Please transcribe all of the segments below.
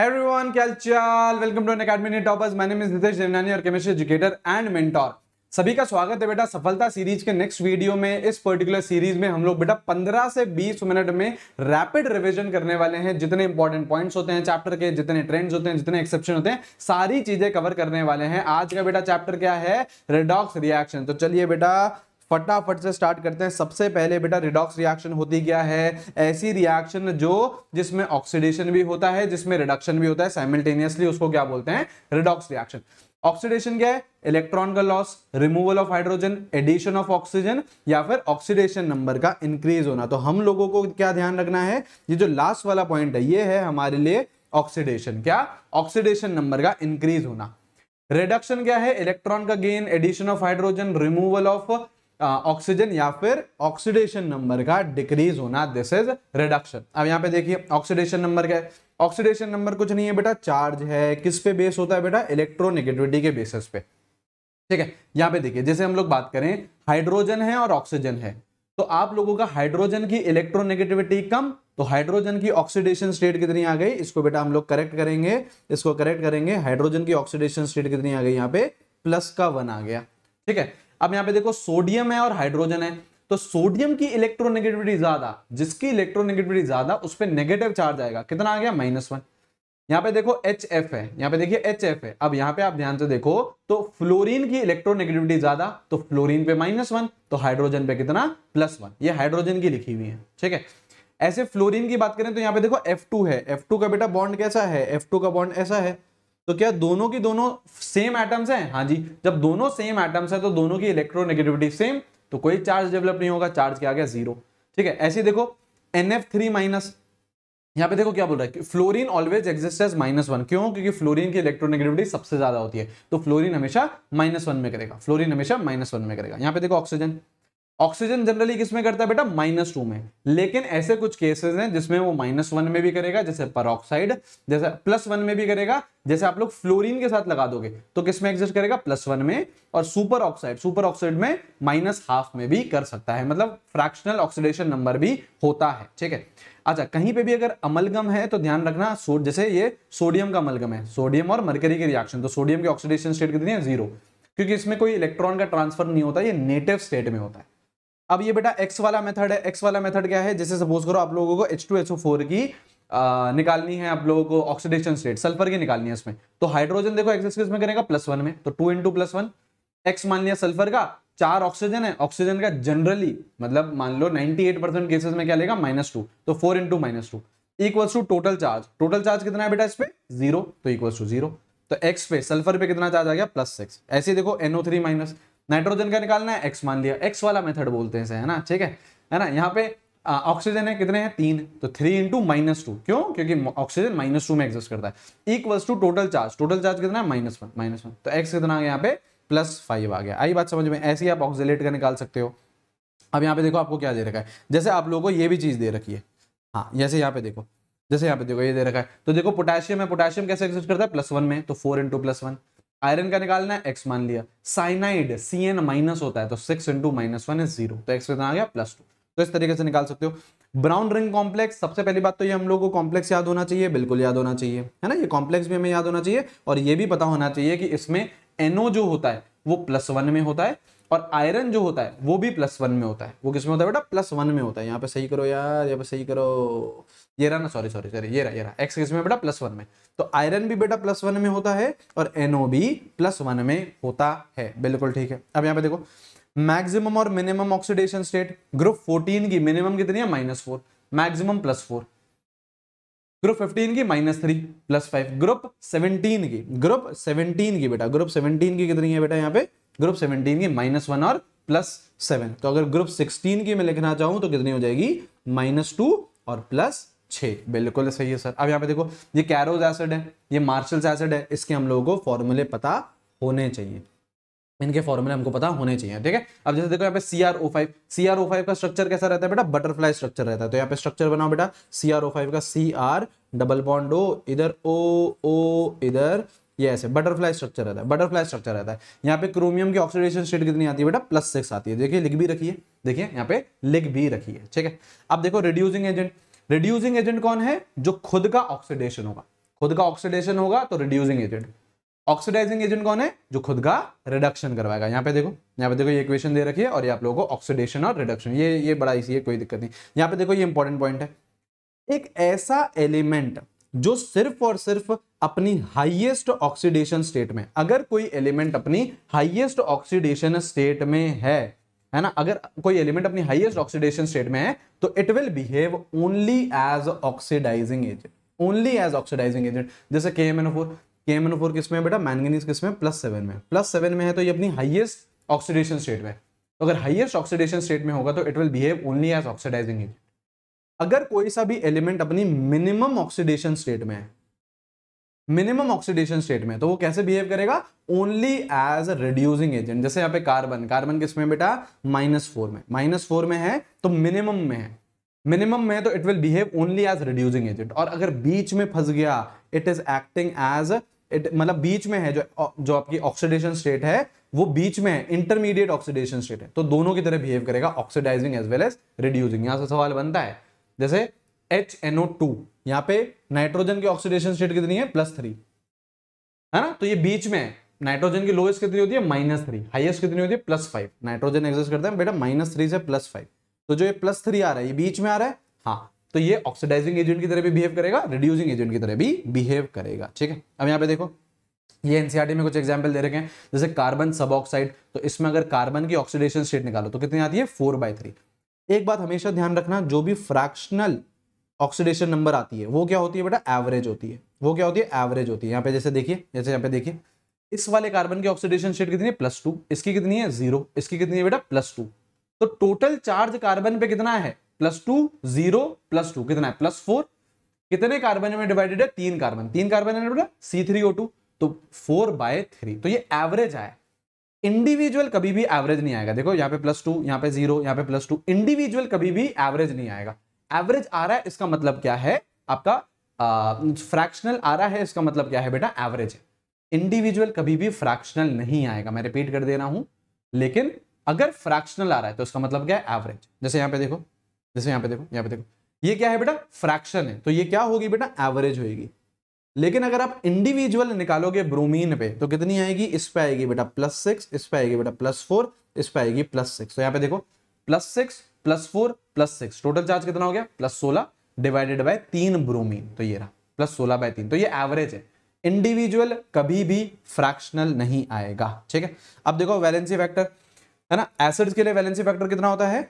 everyone क्या चाल welcome to Academy Toppers my name is Nitesh Devnani और केमिस्ट्री एजुकेटर एंड मेंटोर सभी का स्वागत है बेटा सफलता सीरीज के नेक्स्ट वीडियो में इस पर्टिकुलर सीरीज में हम लोग बेटा 15 से 20 मिनट में रैपिड रिवीजन करने वाले हैं जितने इंपॉर्टेंट पॉइंट्स होते हैं चैप्टर के जितने ट्रेंड्स होते हैं जितने एक्सेप्शन होते हैं सारी चीजें कवर करने वाले हैं आज का बेटा चैप्टर क्या है रेडॉक्स रिएक्शन तो चलिए बेटा फटाफट से स्टार्ट करते हैं सबसे पहले बेटा रिडॉक्स रिएक्शन होती क्या है ऐसी रिएक्शन जो जिसमें ऑक्सीडेशन भी होता है जिसमें रिडक्शन भी होता है साइमल्टेनियसली उसको क्या बोलते हैं रिडॉक्स रिएक्शन ऑक्सीडेशन क्या है इलेक्ट्रॉन का loss removal of hydrogen addition of oxygen या फिर ऑक्सीडेशन नंबर का इंक्रीज होना तो हम लोगों को क्या ध्यान रखना है ये जो लास्ट वाला पॉइंट है ये है हमारे लिए ऑक्सीडेशन क्या ऑक्सीडेशन नंबर का इंक्रीज होना रिडक्शन क्या है इलेक्ट्रॉन का gain addition of hydrogen removal of oxygen या फिर ऑक्सीडेशन नंबर का डिक्रीज होना दिस इज रिडक्शन अब यहाँ पे देखिए ऑक्सीडेशन नंबर क्या है ऑक्सीडेशन नंबर कुछ नहीं है बेटा चार्ज है किस पे बेस होता है बेटा इलेक्ट्रोनेगेटिविटी के बेसिस पे ठीक है यहाँ पे देखिए जैसे हम लोग बात करें हाइड्रोजन है और ऑक्सीजन है तो आप लोगों का हाइड्रोजन की इलेक्ट्रोनेगेटिविटी कम तो हाइड्रोजन की ऑक्सीडेशन स्टेट कितनी आ गई इसको बेटा हम लोग करेक्ट करेंगे इसको करेक्ट करेंगे हाइड्रोजन की ऑक्सीडेशन स्टेट कितनी आ गई यहाँ पे प्लस का वन आ गया ठीक है अब यहां पे देखो सोडियम है और हाइड्रोजन है तो सोडियम की इलेक्ट्रोनेगेटिविटी ज्यादा जिसकी इलेक्ट्रोनेगेटिविटी ज्यादा उस पर नेगेटिव चार्ज आएगा कितना आ गया माइनस वन यहां पर देखो एच एफ है यहां पर देखिए एच एफ है अब यहाँ पे आप ध्यान से देखो तो फ्लोरिन की इलेक्ट्रोनेगेटिविटी ज्यादा तो फ्लोरिन पे माइनस वन तो हाइड्रोजन पे कितना प्लस वन ये हाइड्रोजन की लिखी हुई है ठीक है ऐसे फ्लोरीन की बात करें तो यहाँ पे देखो F2 है F2 का बेटा बॉन्ड कैसा है F2 का बॉन्ड ऐसा है तो क्या दोनों की दोनों सेम एटम्स हैं हाँ जी जब दोनों सेम एटम्स हैं तो दोनों की इलेक्ट्रोनेगेटिविटी सेम तो कोई चार्ज डेवलप नहीं होगा चार्ज क्या आ गया जीरो ठीक है ऐसे देखो एन एफ थ्री माइनस यहाँ पे देखो क्या बोल रहा है कि fluorine always exist as minus one क्यों क्योंकि फ्लोरीन की इलेक्ट्रोनेगेटिविटी सबसे ज्यादा होती है तो फ्लोरीन हमेशा माइनस वन में करेगा फ्लोरीन हमेशा माइनस वन में करेगा यहाँ पे देखो ऑक्सीजन ऑक्सीजन जनरली किसमें करता है बेटा माइनस टू में लेकिन ऐसे कुछ केसेस हैं जिसमें वो माइनस वन में भी करेगा जैसे परऑक्साइड जैसे प्लस वन में भी करेगा जैसे आप लोग फ्लोरीन के साथ लगा दोगे तो किसमें एग्जिस्ट करेगा प्लस वन में और सुपर ऑक्साइड सुपर ऑक्साइड में माइनस हाफ में भी कर सकता है मतलब फ्रैक्शनल ऑक्सीडेशन नंबर भी होता है ठीक है अच्छा कहीं पे भी अगर अमलगम है तो ध्यान रखना जैसे ये सोडियम का अमलगम है सोडियम और मरकरी के रिएक्शन तो सोडियम की ऑक्सीडेशन स्टेट कितनी है जीरो क्योंकि इसमें कोई इलेक्ट्रॉन का ट्रांसफर नहीं होता ये नेटिव स्टेट में होता है अब ये बेटा एक्स वाला मेथड है एक्स वाला मेथड क्या है जैसे सपोज करो आप लोगों को H two H O four की आ, निकालनी है आप लोगों को ऑक्सीडेशन स्टेट सल्फर की निकालनी है इसमें तो हाइड्रोजन देखो एक्स एक्सिस में करेगा प्लस वन में तो two into plus one X मान लिया सल्फर का चार ऑक्सीजन है ऑक्सीजन का जनरली मतलब मान लो 98 परसेंट केसेस में क्या लेगा माइनस टू तो four into minus two equal to total charge total charge कितना है बेटा इस पे जीरो तो इक्वल टू जीरो तो एक्स पे सल्फर पे कितना चार्ज आ गया प्लस सिक्स ऐसे देखो एनओ थ्री माइनस नाइट्रोजन का निकालना है एक्स मान लिया एक्स वाला मेथड बोलते हैं है ना ठीक है है ना यहाँ पे ऑक्सीजन है कितने हैं तीन तो थ्री इंटू माइनस टू क्यों क्योंकि ऑक्सीजन माइनस टू में एग्जिस्ट करता है equals to total charge total charge कितना है माइनस वन माइनस वन तो एक्स कितना यहाँ पे प्लस फाइव आ गया आई बात समझ में ऐसे ही आप ऑक्सीट का निकाल सकते हो अब यहाँ पे देखो आपको क्या दे रखा है जैसे आप लोगों को ये भी चीज दे रखी है हाँ जैसे यहाँ पे देखो जैसे यहाँ पे देखो ये दे रखा है तो देखो पोटेशियम है पोटेशियम कैसे एक्सिस्ट करता है प्लस वन में तो four into plus one iron का निकालना है एक्स मान लिया साइनाइड सी एन माइनस होता है तो six into minus one is zero तो एक्स कितना आ गया प्लस टू तो इस तरीके से निकाल सकते हो ब्राउन रिंग कॉम्प्लेक्स सबसे पहली बात तो ये हम लोगों को कॉम्प्लेक्स याद होना चाहिए बिल्कुल याद होना चाहिए है ना ये कॉम्प्लेक्स भी हमें याद होना चाहिए और ये भी पता होना चाहिए कि इसमें एनओ जो होता है वो प्लस वन में होता है और आयरन जो होता है वो भी प्लस वन में होता है वो किसमें होता है बेटा प्लस वन में होता है यहाँ पे सही करो यार यहाँ पे सही करो ये रहा ना सॉरी सॉरी सॉरी ये रहा ये रहा एक्स किसमें बेटा प्लस वन में तो आयरन भी बेटा प्लस वन में होता है और एनओ भी प्लस वन में होता है बिल्कुल ठीक है अब यहाँ पे देखो मैक्सिमम और minimum oxidation state group fourteen की मिनिमम कितनी है minus four maximum plus four group 15 की minus three plus five group 17 की ग्रुप 17 की बेटा ग्रुप 17 की कितनी है बेटा यहाँ पे ग्रुप सेवनटीन की माइनस वन और प्लस सेवन तो अगर ग्रुप सिक्सटीन की मैं लिखना चाहूं तो कितनी हो जाएगी माइनस टू और प्लस छः बिल्कुल सही है सर अब यहाँ पे देखो ये कैरोज एसिड है ये मार्शल्स एसिड है इसके हम लोगों को फॉर्मूले पता होने चाहिए इनके फॉर्मूले हमको पता होने चाहिए ठीक है अब जैसे देखो यहाँ पे C R O five C R O five का स्ट्रक्चर कैसा रहता है बेटा बटरफ्लाई स्ट्रक्चर रहता है तो यहाँ पे स्ट्रक्चर बनाओ बेटा सी आर ओ फाइव का C R double bond O इधर ओ ओ इधर ये ऐसे बटरफ्लाई स्ट्रक्चर रहता है बटरफ्लाई स्ट्रक्चर रहता है यहाँ पे क्रोमियम की ऑक्सीडेशन स्टेट कितनी आती है बेटा प्लस सिक्स आती है देखिए लिख भी रखिए देखिए यहाँ पे लिख भी रखिए ठीक है अब देखो रिड्यूसिंग एजेंट रिड्यूसिंग एजेंट कौन है जो खुद का ऑक्सीडेशन होगा खुद का ऑक्सीडेशन होगा तो रिड्यूसिंग एजेंट ऑक्सीडाइजिंग एजेंट कौन है जो खुद का रिडक्शन करवाएगा यहाँ पे देखो यहाँ पे देखो ये इक्वेशन दे रखी है और ये आप लोगों को ऑक्सीडेशन और रिडक्शन ये ये बड़ा इसी है कोई दिक्कत नहीं यहाँ पे देखो ये इंपॉर्टेंट पॉइंट है एक ऐसा एलिमेंट जो सिर्फ और सिर्फ अपनी हाईएस्ट ऑक्सीडेशन स्टेट में अगर कोई एलिमेंट अपनी हाईएस्ट ऑक्सीडेशन स्टेट में है है ना अगर कोई एलिमेंट अपनी हाईएस्ट ऑक्सीडेशन स्टेट में है तो it will behave only as oxidising agent only as oxidising agent जैसे K M N four K M N four किसमें बेटा मैंगनीज किस में प्लस सेवन में प्लस सेवन में है तो ये अपनी हाइएस्ट ऑक्सीडेशन स्टेट में तो अगर हाइएस्ट ऑक्सीडेशन स्टेट में होगा तो it will behave only as oxidising agent अगर कोई सा भी एलिमेंट अपनी मिनिमम ऑक्सीडेशन स्टेट में है मिनिमम ऑक्सीडेशन स्टेट में तो वो कैसे बिहेव करेगा only as a reducing agent जैसे यहां पे कार्बन कार्बन किसमें बेटा माइनस फोर में माइनस फोर में है तो मिनिमम में है मिनिमम में तो it will behave only as reducing agent और अगर बीच में फंस गया it is acting as it मतलब बीच में है जो जो आपकी ऑक्सीडेशन स्टेट है वो बीच में है इंटरमीडिएट ऑक्सीडेशन स्टेट है तो दोनों की तरह बिहेव करेगा oxidising as well as reducing यहां से सवाल बनता है जैसे एच एनओ टू यहाँ पे नाइट्रोजन की ऑक्सीडेशन स्टेट कितनी है प्लस थ्री है ना तो ये बीच में है नाइट्रोजन की लोएस्ट कितनी होती है माइनस थ्री हाइएस्ट कितनी होती है प्लस फाइव नाइट्रोजन एग्जिस्ट करते हैं बेटा माइनस थ्री से प्लस फाइव तो जो ये प्लस थ्री आ रहा है ये बीच में आ रहा है हाँ तो ये ऑक्सीडाइजिंग एजेंट की तरह भी बिहेव करेगा रिड्यूसिंग एजेंट की तरह भी बिहेव करेगा ठीक है अब यहाँ पे देखो ये एनसीआरटी e में कुछ एग्जाम्पल दे रखे हैं जैसे कार्बन ऑक्साइड तो इसमें अगर कार्बन की ऑक्सीडेशन स्टेट निकालो तो कितनी आती है फोर बाई थ्री एक बात हमेशा ध्यान रखना जो भी फ्रैक्शनल ऑक्सीडेशन नंबर आती है वो क्या होती है बेटा एवरेज होती है वो क्या होती है एवरेज होती है यहाँ पे जैसे देखिए जैसे यहाँ पे देखिए इस वाले कार्बन की ऑक्सीडेशन शेट कितनी है प्लस टू इसकी कितनी है जीरो इसकी कितनी है बेटा प्लस टू तो टोटल चार्ज कार्बन पे कितना है plus two zero plus two कितना है प्लस फोर कितने कार्बन में डिवाइडेड है तीन कार्बन तीन कार्बन है बेटा सी थ्री ओ टू तो फोर बाय थ्री तो ये एवरेज आया इंडिविजुअल कभी भी एवरेज नहीं आएगा देखो यहाँ पे प्लस टू यहाँ पे जीरो यहाँ पे प्लस टू इंडिविजुअल कभी भी एवरेज नहीं आएगा एवरेज आ रहा है इसका मतलब क्या है आपका फ्रैक्शनल आ रहा है इसका मतलब क्या है बेटा एवरेज है इंडिविजुअल कभी भी फ्रैक्शनल नहीं आएगा मैं रिपीट कर दे रहा हूं लेकिन अगर फ्रैक्शनल आ रहा है तो इसका मतलब क्या है एवरेज जैसे यहां पे देखो जैसे यहां पे देखो यहां पे देखो ये क्या है बेटा फ्रैक्शन है तो ये क्या होगी बेटा एवरेज होगी लेकिन अगर आप इंडिविजुअल निकालोगे ब्रोमीन पे तो कितनी आएगी इस पे आएगी बेटा प्लस सिक्स इस पे आएगी बेटा प्लस फोर इस पे आएगी प्लस सिक्स तो यहाँ पे देखो plus six plus four plus six total charge कितना हो गया प्लस सोलह डिवाइडेड बाय तीन ब्रोमीन तो ये रहा प्लस सोलह बाय तीन तो ये एवरेज है इंडिविजुअल कभी भी फ्रैक्शनल नहीं आएगा ठीक है अब देखो वैलेंसी फैक्टर है ना एसिड्स के लिए वैलेंसी फैक्टर कितना होता है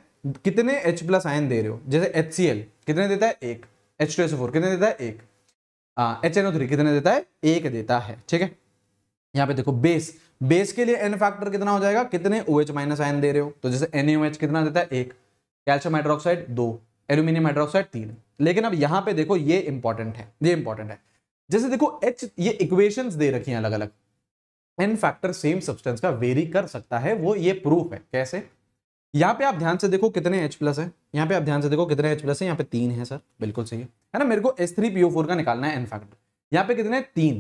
कितने एच प्लस आयन दे रहे हो जैसे HCl कितने देता है एक H2SO4 कितने देता है एक एच एन ओ थ्री कितने देता है एक देता है ठीक है यहाँ पे देखो बेस बेस के लिए एन फैक्टर कितना हो जाएगा कितने ओ एच माइनस आयन दे रहे हो तो जैसे एन एच कितना देता है एक कैल्शियम हाइड्रोक्साइड दो एल्यूमिनियम हाइड्रोक्साइड तीन लेकिन अब यहाँ पे देखो ये इंपॉर्टेंट है ये इंपॉर्टेंट है जैसे देखो एच ये इक्वेशन दे रखी है अलग अलग एन फैक्टर सेम सब्सटेंस का वेरी कर सकता है वो ये प्रूफ है कैसे यहाँ पे आप ध्यान से देखो कितने H प्लस है यहाँ पे आप ध्यान से देखो कितने H प्लस है यहाँ पे तीन है सर बिल्कुल सही है है ना मेरे को S3PO4 का निकालना है इनफैक्ट यहाँ पे कितने तीन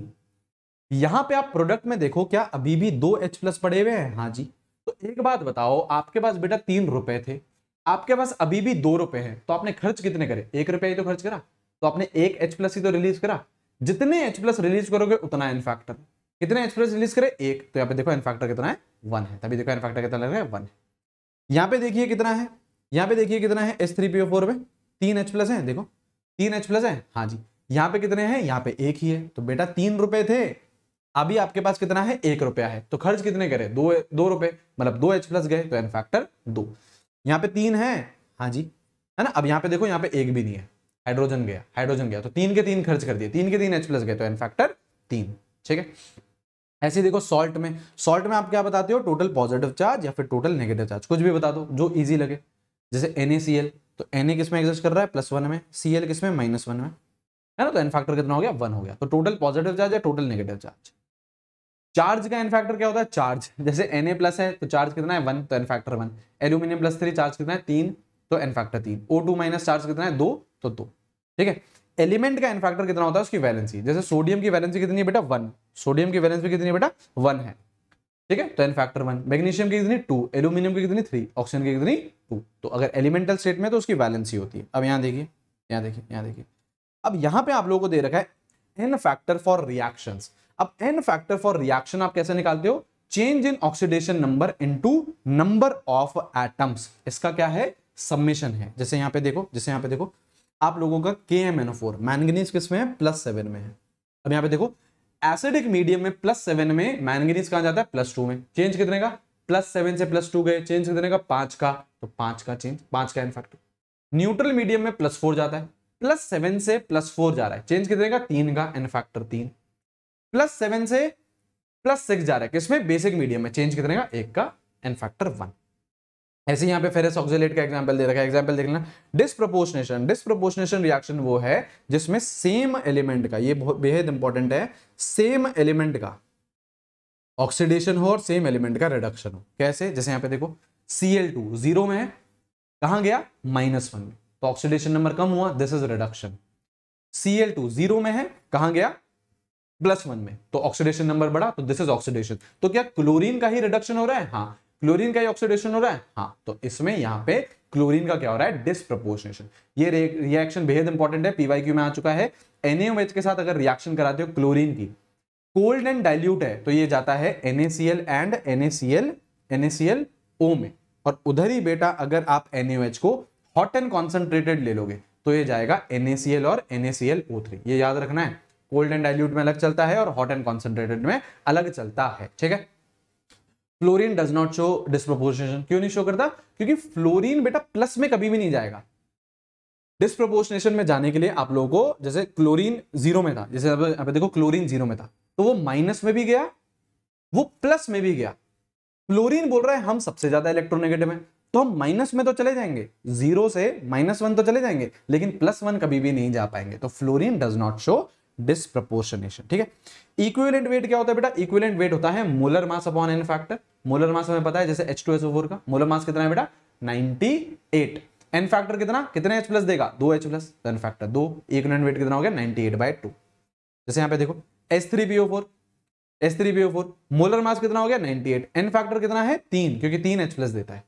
यहाँ पे आप प्रोडक्ट में देखो क्या अभी भी दो एच प्लस पड़े हुए हैं हाँ जी तो एक बात बताओ आपके पास बेटा तीन रुपए थे आपके पास अभी भी दो रुपए हैं तो आपने खर्च कितने करे एक रुपया ही तो खर्च करा तो आपने एक एच प्लस ही तो रिलीज करा जितने एच प्लस रिलीज करोगे उतना इनफैक्टर कितने एच प्लस रिलीज करे एक तो यहाँ पे देखो इनफैक्टर कितना है वन है तभी देखो एन कितना लग रहा है वन है यहां पे देखिए कितना है यहां पे देखिए कितना है S three P O four में तीन एच प्लस है देखो तीन एच प्लस है हाँ जी यहां पे कितने हैं यहां पे एक ही है तो बेटा तीन रुपए थे अभी आपके पास कितना है एक रुपया है तो खर्च कितने करे दो दो रुपए मतलब दो एच प्लस गए तो एन फैक्टर दो यहां पे तीन है हाँ जी है ना अब यहां पे देखो यहां पे एक भी नहीं है हाइड्रोजन गया हाइड्रोजन गया तो तीन के तीन खर्च कर दिए तीन के तीन एच प्लस गए तो एन फैक्टर तीन ठीक है ऐसे देखो सॉल्ट में सॉल्ट में आप क्या बताते हो टोटल पॉजिटिव चार्ज या फिर टोटल नेगेटिव चार्ज कुछ भी बता दो जो इजी लगे जैसे एन तो एन किस में एग्जिस्ट कर रहा है प्लस वन में सी किस में माइनस वन में है ना तो एन फैक्टर कितना हो गया वन हो गया तो टोटल पॉजिटिव चार्ज या टोटल नेगेटिव चार्ज चार्ज का एन फैक्टर क्या होता है चार्ज जैसे एन ए प्लस है तो चार्ज कितना है वन तो N factor one aluminium plus three charge कितना है तीन तो एन फैक्टर तीन ओ टू माइनस चार्ज कितना है दो तो दो ठीक है एलिमेंट का इनफैक्टर कितना होता है उसकी वैलेंसी जैसे सोडियम की वैलेंसी कितनी है बेटा वन सोडियम की वैलेंसी कितनी है बेटा वन है ठीक है तो एन फैक्टर वन मैग्नीशियम की कितनी टू एल्यूमिनियम की कितनी थ्री ऑक्सीजन की कितनी टू तो अगर एलिमेंटल स्टेट में तो उसकी वैलेंसी होती है अब यहाँ देखिए यहाँ देखिए यहाँ देखिए अब यहाँ पे आप लोगों को दे रखा है एन फैक्टर फॉर रिएक्शन अब एन फैक्टर फॉर रिएक्शन आप कैसे निकालते हो change in oxidation number into number of atoms इसका क्या है सबमिशन है जैसे यहाँ पे देखो जैसे यहाँ पे देखो आप लोगों का के एम एनओ फोर मैंगनीज किस में है प्लस सेवन में है अब यहाँ पे देखो एसिडिक मीडियम में प्लस सेवन में मैंगनीज कहा जाता है प्लस टू में चेंज कितने का प्लस सेवन से प्लस टू गए चेंज कितने का पांच का तो पांच का चेंज पांच का इनफैक्ट न्यूट्रल मीडियम में प्लस फोर जाता है प्लस सेवन से प्लस फोर जा रहा है चेंज कितने का तीन का इनफैक्टर तीन प्लस सेवन से प्लस सिक्स जा रहा है किसमें बेसिक मीडियम में चेंज कितने का एक का इनफैक्टर वन ऐसे यहाँ पे फेरस ऑक्सीलेट का एग्जाम्पल दे रखा है एग्जाम्पल देख लेना डिस्प्रोपोर्शनेशन डिस्प्रोपोर्शनेशन रिएक्शन वो है जिसमें सेम एलिमेंट का ये बहुत बेहद इंपॉर्टेंट है सेम एलिमेंट का ऑक्सीडेशन हो और सेम एलिमेंट का रिडक्शन हो कैसे जैसे यहाँ पे देखो सी एल टू जीरो में है कहाँ गया माइनस वन में तो ऑक्सीडेशन नंबर कम हुआ this is reduction C L two zero में है कहाँ गया प्लस वन में तो ऑक्सीडेशन नंबर बढ़ा तो दिस इज ऑक्सीडेशन तो क्या क्लोरीन का ही रिडक्शन हो रहा है हाँ क्लोरीन का ही ऑक्सीडेशन हो रहा है हाँ तो इसमें यहाँ पे क्लोरीन का क्या हो रहा है डिस्प्रपोर्शनेशन ये रिएक्शन बेहद इंपॉर्टेंट है पीवाई में आ चुका है एनएमएच के साथ अगर रिएक्शन कराते हो क्लोरीन की कोल्ड एंड डाइल्यूट है तो ये जाता है NaCl and NaCl NaCl O में और उधर ही बेटा अगर आप एनएच को हॉट एंड कॉन्सेंट्रेटेड ले लोगे तो ये जाएगा एनएसीएल और एनएसीएल ओ थ्री ये याद रखना है कोल्ड एंड डाइल्यूट में अलग चलता है और हॉट एंड कॉन्सेंट्रेटेड में अलग चलता है ठीक है fluorine does not show disproportion क्यों नहीं शो करता क्योंकि फ्लोरीन बेटा प्लस में कभी भी नहीं जाएगा डिस्प्रोपोर्शनेशन में जाने के लिए आप लोगों को जैसे क्लोरीन जीरो में था जैसे अब देखो क्लोरीन जीरो में था तो वो माइनस में भी गया वो प्लस में भी गया क्लोरीन बोल रहा है हम सबसे ज्यादा इलेक्ट्रोनेगेटिव हैं तो हम माइनस में तो चले जाएंगे जीरो से माइनस वन तो चले जाएंगे लेकिन प्लस वन कभी भी नहीं जा पाएंगे तो fluorine does not show disproportionation ठीक है इक्विवेलेंट वेट क्या होता है बेटा इक्विवेलेंट वेट होता है molar mass upon N factor molar mass हमें पता है जैसे एच टू एस फोर का मोलर मास कितना है बेटा नाइनटी एट एन फैक्टर कितना कितने एच प्लस देगा दो एच प्लस एन फैक्टर दो इक्विवेलेंट वेट कितना हो गया नाइनटी एट बाई टू जैसे यहाँ पे देखो S three PO four S three PO four molar mass कितना हो गया नाइनटी एट एन फैक्टर कितना है तीन क्योंकि तीन एच प्लस देता है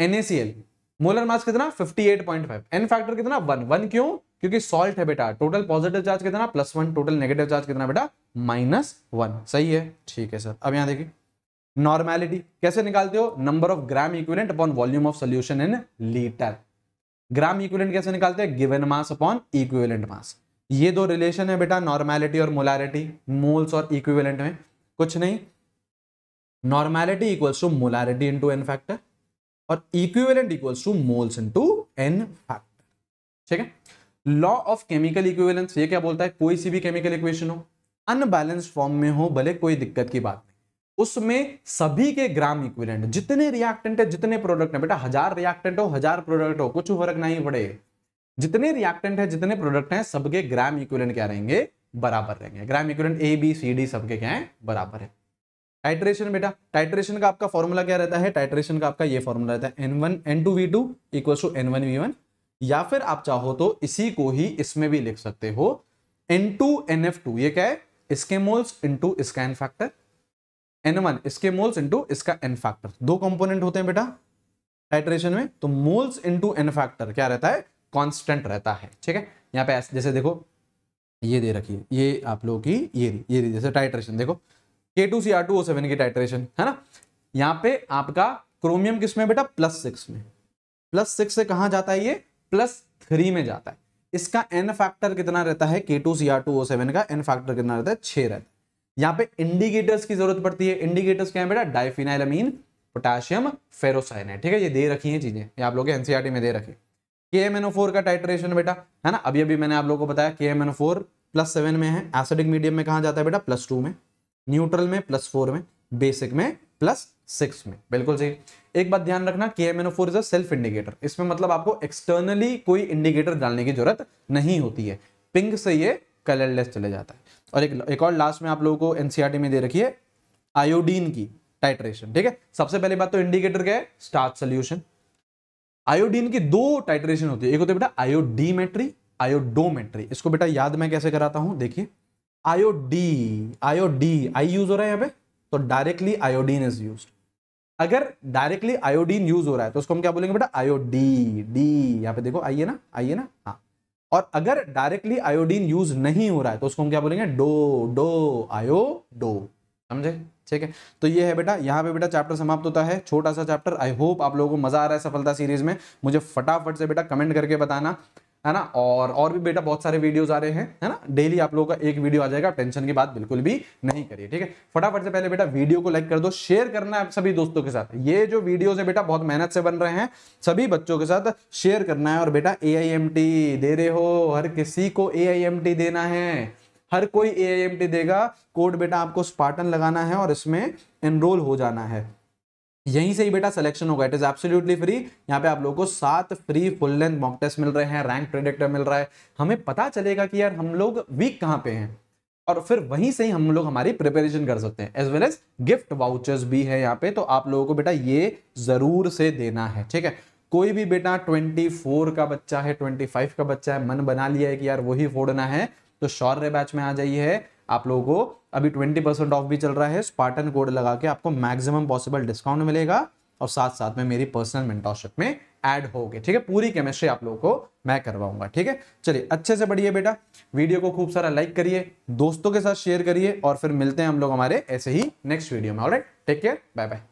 एनएसीएल मोलर मास कितना fifty eight point five N factor कितना वन वन क्यों क्योंकि सॉल्ट है बेटा टोटल पॉजिटिव चार्ज कितना plus one total negative charge कितना बेटा माइनस वन सही है ठीक है सर अब यहाँ देखिए नॉर्मैलिटी कैसे निकालते हो number of gram equivalent upon volume of solution in litre gram equivalent कैसे निकालते हैं given mass upon equivalent mass ये दो रिलेशन है बेटा नॉर्मैलिटी और मोलारिटी मोल्स और इक्विवेलेंट में कुछ नहीं normality equals to molarity into N factor और equivalent equals to moles into N factor ठीक है लॉ ऑफ केमिकल इक्विवेलेंस ये क्या बोलता है कोई सी भी केमिकल इक्वेशन हो अनबैलेंस फॉर्म में हो भले कोई दिक्कत की बात नहीं उसमें सभी के ग्राम इक्विवेलेंट जितने रिएक्टेंट है जितने प्रोडक्ट है बेटा हजार रिएक्टेंट हो हजार प्रोडक्ट हो कुछ फर्क नहीं पड़े जितने रिएक्टेंट है जितने प्रोडक्ट हैं सबके ग्राम इक्विवेलेंट क्या रहेंगे बराबर रहेंगे gram equivalent A B C D सबके क्या है बराबर है टाइट्रेशन बेटा टाइट्रेशन का आपका फॉर्मूला क्या रहता है टाइट्रेशन का आपका ये फॉर्मूला रहता है N one N two V two equal to N one V one या फिर आप चाहो तो इसी को ही इसमें भी लिख सकते हो N two N F two ये क्या है इसके मोल्स इंटू इसका एन फैक्टर एन वन इसके मोल्स इंटू इसका एन फैक्टर दो कंपोनेंट होते हैं बेटा टाइट्रेशन में तो मोल्स इंटू एन फैक्टर क्या रहता है कॉन्स्टेंट रहता है ठीक है यहाँ पे जैसे देखो ये दे रखिए ये आप लोगों की ये रही ये रही जैसे टाइट्रेशन देखो K two C R two O seven की टाइट्रेशन है ना यहाँ पे आपका क्रोमियम किस में बेटा प्लस सिक्स में प्लस सिक्स से कहा जाता है ये प्लस थ्री में जाता है इसका एन फैक्टर कितना रहता है K two C R two O seven का एन फैक्टर कितना रहता है छह रहता है यहाँ पे इंडिकेटर्स की जरूरत पड़ती है इंडिकेटर्स क्या है बेटा डाइफिनाइलमीन पोटेशियम फेरोसाइन है ठीक है ये दे रखी है चीज़ें आप लोग एनसीआरटी e में दे रखी K M N O four का टाइट्रेशन बेटा है ना अभी अभी मैंने आप लोगों को बताया K M N O four plus seven में है एसिडिक मीडियम में कहा जाता है बेटा प्लस टू में न्यूट्रल में प्लस फोर में बेसिक में प्लस सिक्स में बिल्कुल सही एक बात ध्यान रखना K M N O four is a self indicator इसमें मतलब आपको एक्सटर्नली कोई इंडिकेटर डालने की जरूरत नहीं होती है पिंक से ये कलरलेस चले जाता है और एक एक और लास्ट में आप लोगों को एनसीआरटी e में दे रखिए आयोडीन की टाइट्रेशन ठीक है सबसे पहले बात तो इंडिकेटर क्या है स्टार्च सोल्यूशन आयोडीन की दो टाइट्रेशन होती है एक होती है बेटा आयोडीमेट्री आयोडोमेट्री इसको बेटा याद मैं कैसे कराता हूं देखिए आयोडी आयोडी आई यूज हो रहा है यहाँ पे तो डायरेक्टली आयोडीन इज यूज्ड अगर डायरेक्टली आयोडीन यूज हो रहा है तो उसको हम क्या बोलेंगे बेटा आयोडी डी यहाँ पे देखो आइए ना आइए ना हाँ और अगर डायरेक्टली आयोडीन यूज नहीं हो रहा है तो उसको हम क्या बोलेंगे डो डो आयो डो समझे ठीक है तो ये है बेटा यहाँ पे बेटा चैप्टर समाप्त होता है छोटा सा चैप्टर आई होप आप लोगों को मजा आ रहा है सफलता सीरीज में मुझे फटाफट से बेटा कमेंट करके बताना है ना और और भी बेटा बहुत सारे वीडियोस आ रहे हैं है ना डेली आप लोगों का एक वीडियो आ जाएगा टेंशन की बात बिल्कुल भी नहीं करिए ठीक है फटाफट से पहले बेटा वीडियो को लाइक कर दो शेयर करना है आप सभी दोस्तों के साथ ये जो वीडियोस है बेटा बहुत मेहनत से बन रहे हैं सभी बच्चों के साथ शेयर करना है और बेटा ए दे रहे हो हर किसी को ए देना है हर कोई ए देगा कोड बेटा आपको स्पार्टन लगाना है और इसमें एनरोल हो जाना है यहीं से ही बेटा सिलेक्शन होगा इट इज एब्सोल्युटली फ्री यहाँ पे आप लोगों को सात free full length mock test मिल रहे हैं रैंक प्रेडिक्टर मिल रहा है हमें पता चलेगा कि यार हम लोग वीक कहाँ पे हैं और फिर वहीं से ही हम लोग हमारी प्रिपरेशन कर सकते हैं as well as gift vouchers भी है यहाँ पे तो आप लोगों को बेटा ये जरूर से देना है ठीक है कोई भी बेटा 24 का बच्चा है 25 का बच्चा है मन बना लिया है कि यार वही फोड़ना है तो शौर्य बैच में आ जाइए आप लोगों को अभी ट्वेंटी परसेंट ऑफ भी चल रहा है स्पार्टन कोड लगा के आपको मैक्सिमम पॉसिबल डिस्काउंट मिलेगा और साथ साथ में मेरी पर्सनल मेंटोरशिप में ऐड गए ठीक है पूरी केमिस्ट्री आप लोगों को मैं करवाऊंगा ठीक है चलिए अच्छे से बढ़िए बेटा वीडियो को खूब सारा लाइक करिए दोस्तों के साथ शेयर करिए और फिर मिलते हैं हम लोग हमारे ऐसे ही नेक्स्ट वीडियो में alright take care bye bye